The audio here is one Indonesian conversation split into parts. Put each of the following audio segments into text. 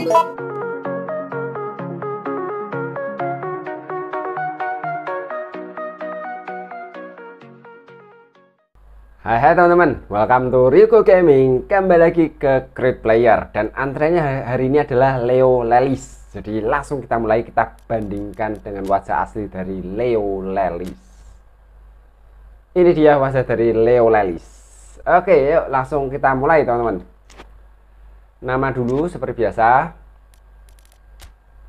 Hai hai teman-teman, welcome to Ryuko Gaming Kembali lagi ke Great Player Dan antreannya hari ini adalah Leo Lelis Jadi langsung kita mulai, kita bandingkan dengan wajah asli dari Leo Lelis Ini dia wajah dari Leo Lelis Oke, yuk langsung kita mulai teman-teman Nama dulu seperti biasa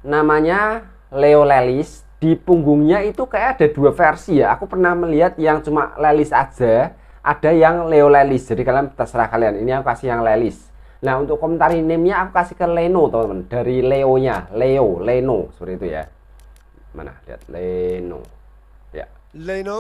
namanya Leo Lelis di punggungnya itu kayak ada dua versi ya aku pernah melihat yang cuma Lelis aja ada yang Leo Lelis jadi kalian terserah kalian ini aku kasih yang Lelis nah untuk komentar name aku kasih ke Leno teman-teman dari Leo nya Leo Leno seperti itu ya mana lihat Leno ya Leno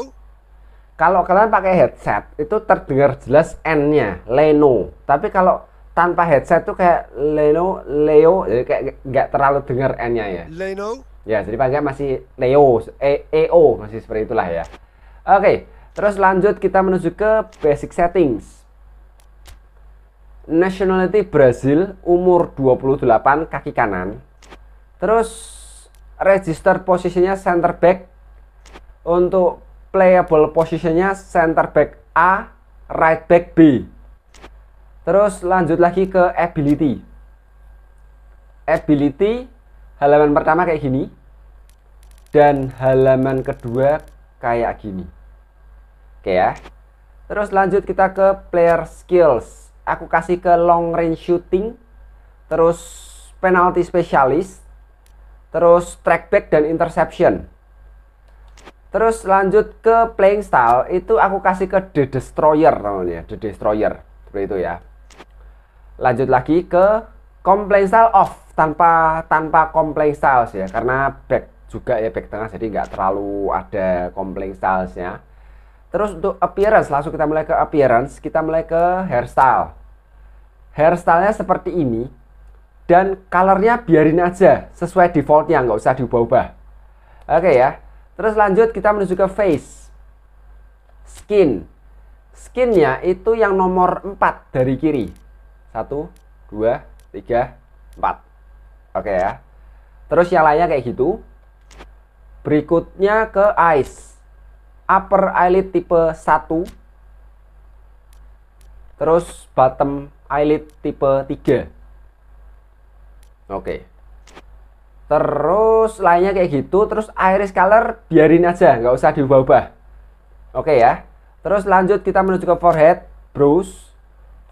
kalau kalian pakai headset itu terdengar jelas N-nya Leno tapi kalau tanpa headset tuh kayak Leno Leo jadi kayak nggak terlalu dengar n-nya ya Leno ya jadi pagi masih Leo e E O masih seperti itulah ya oke terus lanjut kita menuju ke basic settings nationality Brazil umur 28 kaki kanan terus register posisinya center back untuk playable posisinya center back A right back B Terus lanjut lagi ke ability. Ability halaman pertama kayak gini dan halaman kedua kayak gini. Oke ya. Terus lanjut kita ke player skills. Aku kasih ke long range shooting, terus penalty specialist, terus track back dan interception. Terus lanjut ke playing style itu aku kasih ke the destroyer namanya, the destroyer seperti itu ya lanjut lagi ke complain style off tanpa tanpa complain styles ya karena back juga ya back tengah jadi nggak terlalu ada complain ya terus untuk appearance langsung kita mulai ke appearance kita mulai ke hairstyle hairstylenya seperti ini dan colornya biarin aja sesuai defaultnya nggak usah diubah-ubah oke okay ya terus lanjut kita menuju ke face skin skinnya itu yang nomor 4 dari kiri satu, dua, tiga, empat. Oke ya. Terus yang lainnya kayak gitu. Berikutnya ke eyes. Upper eyelid tipe 1. Terus bottom eyelid tipe 3. Oke. Terus lainnya kayak gitu, terus iris color biarin aja, nggak usah diubah-ubah. Oke ya. Terus lanjut kita menuju ke forehead, bruce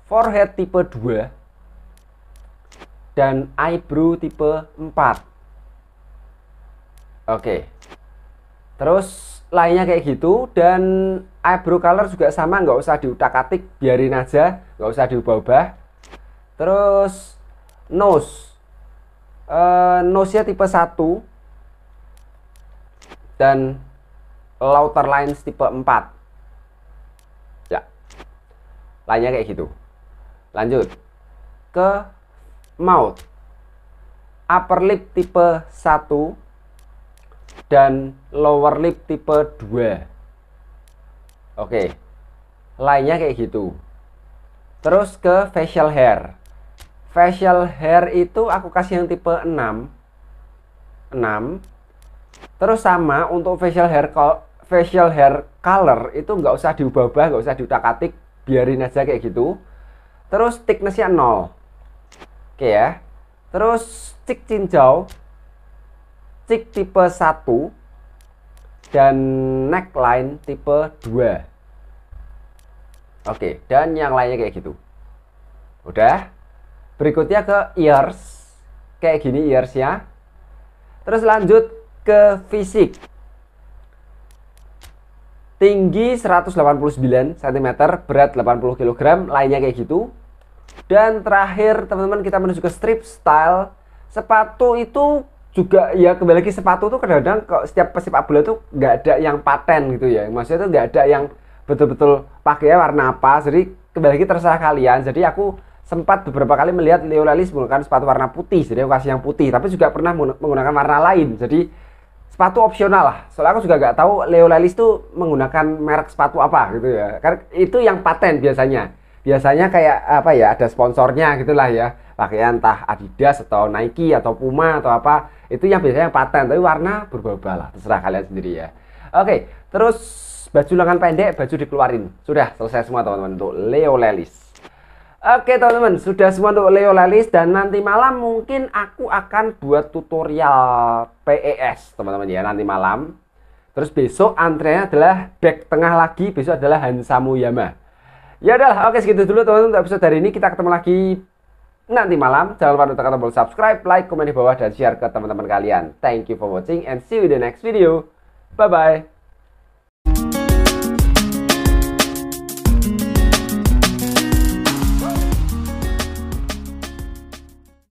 forehead tipe 2 dan eyebrow tipe 4 oke terus lainnya kayak gitu dan eyebrow color juga sama nggak usah diutak-atik biarin aja nggak usah diubah-ubah terus nose uh, eh, nose nya tipe 1 dan louter lines tipe 4 ya lainnya kayak gitu Lanjut ke mouth. Upper lip tipe 1 dan lower lip tipe 2. Oke. Lainnya kayak gitu. Terus ke facial hair. Facial hair itu aku kasih yang tipe 6. 6. Terus sama untuk facial hair facial hair color itu nggak usah diubah-ubah, nggak usah diutak-atik, biarin aja kayak gitu. Terus thicknessnya 0. Oke ya. Terus cik cincau, cik tipe 1 dan neckline tipe 2. Oke, dan yang lainnya kayak gitu. Udah. Berikutnya ke ears. Kayak gini ears ya. Terus lanjut ke fisik. Tinggi 189 cm, berat 80 kg, lainnya kayak gitu dan terakhir teman-teman kita menuju ke strip style. Sepatu itu juga ya kembali lagi sepatu tuh kadang-kadang setiap pesepak bola tuh nggak ada yang paten gitu ya. Maksudnya tuh nggak ada yang betul-betul pakai warna apa. Jadi kembali lagi terserah kalian. Jadi aku sempat beberapa kali melihat Leo Lalis menggunakan sepatu warna putih, jadi aku kasih yang putih. Tapi juga pernah menggunakan warna lain. Jadi sepatu opsional lah. Soalnya aku juga nggak tahu Leo Lalis tuh menggunakan merek sepatu apa gitu ya. Karena itu yang paten biasanya biasanya kayak apa ya ada sponsornya gitulah ya pakaian entah Adidas atau Nike atau Puma atau apa itu yang biasanya paten tapi warna berubah-ubah lah terserah kalian sendiri ya oke terus baju lengan pendek baju dikeluarin sudah selesai semua teman-teman untuk Leo Lelis oke teman-teman sudah semua untuk Leo Lelis dan nanti malam mungkin aku akan buat tutorial PES teman-teman ya nanti malam terus besok antreannya adalah back tengah lagi besok adalah Hansamu Yama Ya udah, oke segitu dulu teman-teman untuk episode hari ini. Kita ketemu lagi nanti malam. Jangan lupa untuk tekan tombol subscribe, like, komen di bawah, dan share ke teman-teman kalian. Thank you for watching and see you in the next video. Bye-bye.